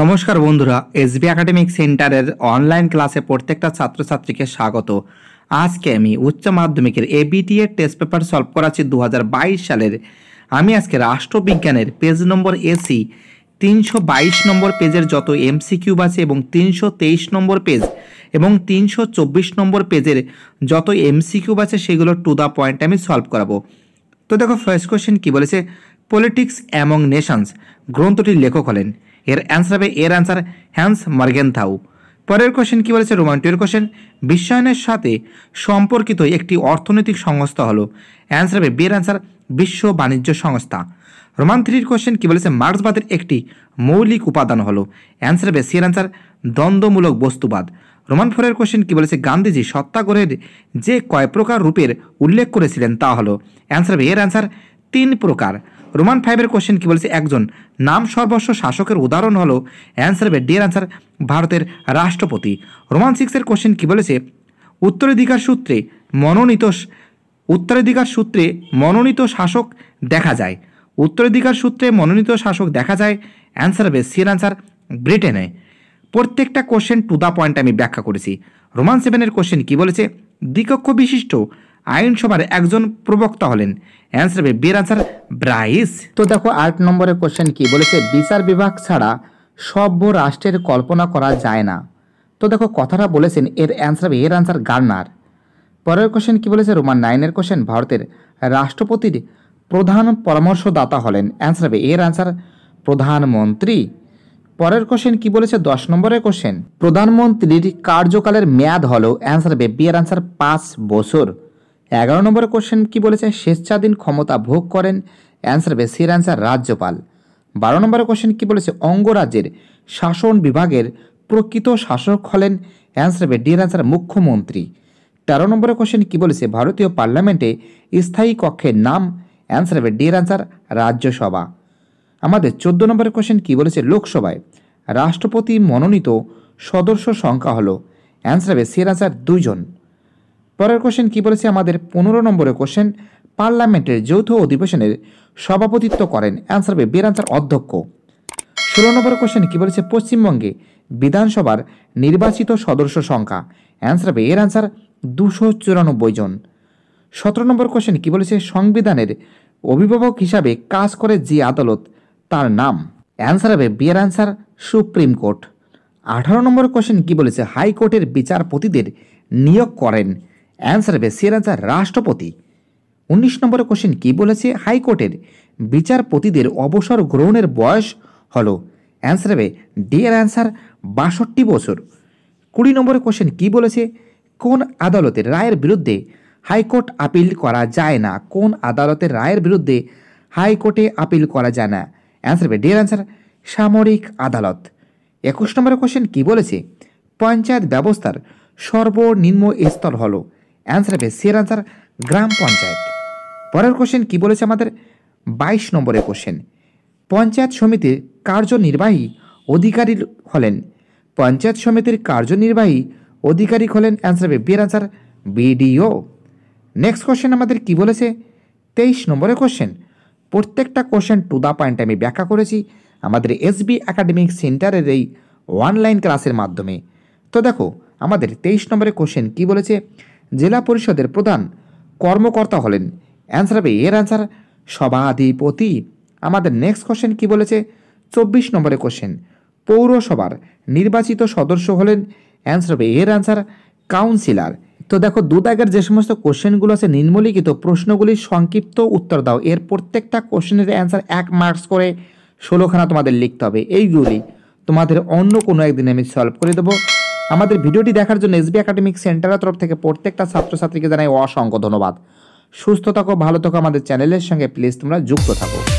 নমস্কার বন্ধুরা SB academic সেন্টারের অনলাইন ক্লাসে প্রত্যেকটা ছাত্রছাত্রীকে স্বাগত আজকে আমি উচ্চ মাধ্যমিকের এবিটি এর টেস্ট পেপার সলভ করাচ্ছি দু সালের আমি আজকে রাষ্ট্রবিজ্ঞানের পেজ নম্বর এসি তিনশো নম্বর পেজের যত এমসিকিউব আছে এবং তিনশো নম্বর পেজ এবং তিনশো নম্বর পেজের যত এমসিকিউব আছে সেগুলো টু দ্য পয়েন্ট আমি সলভ করাবো তো দেখো ফার্স্ট কোয়েশ্চেন কী বলেছে পলিটিক্স অ্যামং নেশনস গ্রন্থটির লেখক হলেন এর অ্যান্সার হবে এর অ্যান্সার হ্যান্স থাউ পরের কোশ্চেন কী বলেছে রোমান টুয়ের কোশ্চেন বিশ্বায়নের সাথে সম্পর্কিত একটি অর্থনৈতিক সংস্থা হলো অ্যান্সার হবে বিয়ের অ্যান্সার বিশ্ব বাণিজ্য সংস্থা রোমান থ্রির কোশ্চেন কী বলেছে মার্ক্সবাদের একটি মৌলিক উপাদান হলো অ্যান্সার হবে সিয়ের অ্যান্সার দ্বন্দ্বমূলক বস্তুবাদ রোমান ফোরের কোশ্চেন কী বলেছে গান্ধীজি সত্যাগ্রহের যে কয় প্রকার রূপের উল্লেখ করেছিলেন তা হলো অ্যান্সার হবে এর অ্যান্সার তিন প্রকার রোমান ফাইভের কোশ্চেন কি বলছে একজন নাম সর্বস্ব শাসকের উদাহরণ হলো অ্যান্সার হবে ডিয়ার অ্যান্সার ভারতের রাষ্ট্রপতি রোমান সিক্সের কোশ্চেন কী বলেছে উত্তরাধিকার সূত্রে মনোনীত উত্তরাধিকার সূত্রে মনোনীত শাসক দেখা যায় উত্তরাধিকার সূত্রে মনোনীত শাসক দেখা যায় অ্যান্সার হবে সির অ্যান্সার ব্রিটেনে প্রত্যেকটা কোশ্চেন টু দ্য পয়েন্ট আমি ব্যাখ্যা করেছি রোমান সেভেনের কোশ্চেন কী বলেছে দ্বিকক্ষ বিশিষ্ট আইনসভার একজন প্রবক্তা হলেন অ্যান্সার হবে বের আনসার ব্রাইস তো দেখো আট নম্বরের কোশ্চেন কি বলেছে বিচার বিভাগ ছাড়া সভ্য রাষ্ট্রের কল্পনা করা যায় না তো দেখো কথাটা বলেছেন এর অ্যান্সার হবে এর আনসার গার্নার পরের কোশ্চেন কি বলেছে রোমান নাইনের কোশ্চেন ভারতের রাষ্ট্রপতির প্রধান পরামর্শদাতা হলেন অ্যান্সার হবে এর আনসার প্রধানমন্ত্রী পরের কোশ্চেন কি বলেছে দশ নম্বরের কোশ্চেন প্রধানমন্ত্রীর কার্যকালের মেয়াদ হলো অ্যান্সার হবে বিয়ের আনসার পাঁচ বছর এগারো নম্বর কোশ্চেন কি বলেছে স্বেচ্ছাধীন ক্ষমতা ভোগ করেন অ্যান্সার হবে সির অ্যান্সার রাজ্যপাল বারো নম্বর কোশ্চেন কি বলেছে অঙ্গরাজ্যের শাসন বিভাগের প্রকৃত শাসক হলেন অ্যান্সার হবে ডির অ্যান্সার মুখ্যমন্ত্রী তেরো নম্বর কোশ্চেন কি বলেছে ভারতীয় পার্লামেন্টে স্থায়ী কক্ষের নাম অ্যান্সার হবে ডির অ্যান্সার রাজ্যসভা আমাদের চোদ্দ নম্বর কোশ্চেন কি বলেছে লোকসভায় রাষ্ট্রপতি মনোনীত সদস্য সংখ্যা হল অ্যান্সার হবে সির অ্যান্সার দুইজন পরের কোশ্চেন কি বলেছে আমাদের পনেরো নম্বরে কোশ্চেন পার্লামেন্টের যৌথ অধিবেশনের সভাপতিত্ব করেন অ্যান্সার হবে বের আনসার অধ্যক্ষ ষোলো নম্বর কোশ্চেন কী বলেছে পশ্চিমবঙ্গে বিধানসভার নির্বাচিত সদস্য সংখ্যা অ্যান্সার হবে এর আনসার দুশো চুরানব্বই জন সতেরো নম্বর কোশ্চেন কী বলেছে সংবিধানের অভিভাবক হিসাবে কাজ করে যে আদালত তার নাম অ্যান্সার হবে বিয়ের আনসার সুপ্রিম কোর্ট আঠারো নম্বর কোশ্চেন কী বলেছে হাইকোর্টের বিচারপতিদের নিয়োগ করেন অ্যান্সার হবে সিয়ার অ্যান্সার রাষ্ট্রপতি উনিশ নম্বর কোশ্চেন কি বলেছে হাইকোর্টের বিচারপতিদের অবসর গ্রহণের বয়স হল অ্যান্সার হবে ডিয়ার অ্যান্সার বাষট্টি বছর কুড়ি নম্বর কোশ্চেন কি বলেছে কোন আদালতের রায়ের বিরুদ্ধে হাইকোর্ট আপিল করা যায় না কোন আদালতের রায়ের বিরুদ্ধে হাইকোর্টে আপিল করা যায় না অ্যান্সার হবে ডিয়ার অ্যান্সার সামরিক আদালত একুশ নম্বর কোশ্চেন কি বলেছে পঞ্চায়েত ব্যবস্থার সর্বনিম্ন স্তর হলো অ্যান্সার হবে সের অ্যান্সার গ্রাম পঞ্চায়েত পরের কোশ্চেন কি বলেছে আমাদের বাইশ নম্বরের কোশ্চেন পঞ্চায়েত সমিতির কার্যনির্বাহী অধিকারী হলেন পঞ্চায়েত সমিতির কার্যনির্বাহী অধিকারী হলেন অ্যান্সার হবে বিয়ের অ্যান্সার বিডিও নেক্সট কোশ্চেন আমাদের কি বলেছে তেইশ নম্বরের কোশ্চেন প্রত্যেকটা কোশ্চেন টু দ্য পয়েন্ট আমি ব্যাখ্যা করেছি আমাদের এসবি একাডেমিক সেন্টারের এই অনলাইন ক্লাসের মাধ্যমে তো দেখো আমাদের তেইশ নম্বরের কোশ্চেন কি বলেছে জেলা পরিষদের প্রধান কর্মকর্তা হলেন অ্যান্সার হবে এর অ্যান্সার সভাধিপতি আমাদের নেক্সট কোশ্চেন কি বলেছে চব্বিশ নম্বরের কোশ্চেন পৌরসভার নির্বাচিত সদস্য হলেন অ্যান্সার হবে এর অ্যান্সার কাউন্সিলার তো দেখো দুদাগের যে সমস্ত কোশ্চেনগুলো আছে নিম্নলিখিত প্রশ্নগুলির সংক্ষিপ্ত উত্তর দাও এর প্রত্যেকটা কোশ্চেনের অ্যান্সার এক মার্কস করে ষোলোখানা তোমাদের লিখতে হবে এইগুলি তোমাদের অন্য কোনো একদিন আমি সলভ করে দেবো আমাদের ভিডিওটি দেখার জন্য এসবি একাডেমিক সেন্টারের তরফ থেকে প্রত্যেকটা ছাত্রছাত্রীকে জানাই অসংখ্য ধন্যবাদ সুস্থ থাকো ভালো থাকো আমাদের চ্যানেলের সঙ্গে প্লিজ তোমরা যুক্ত থাকো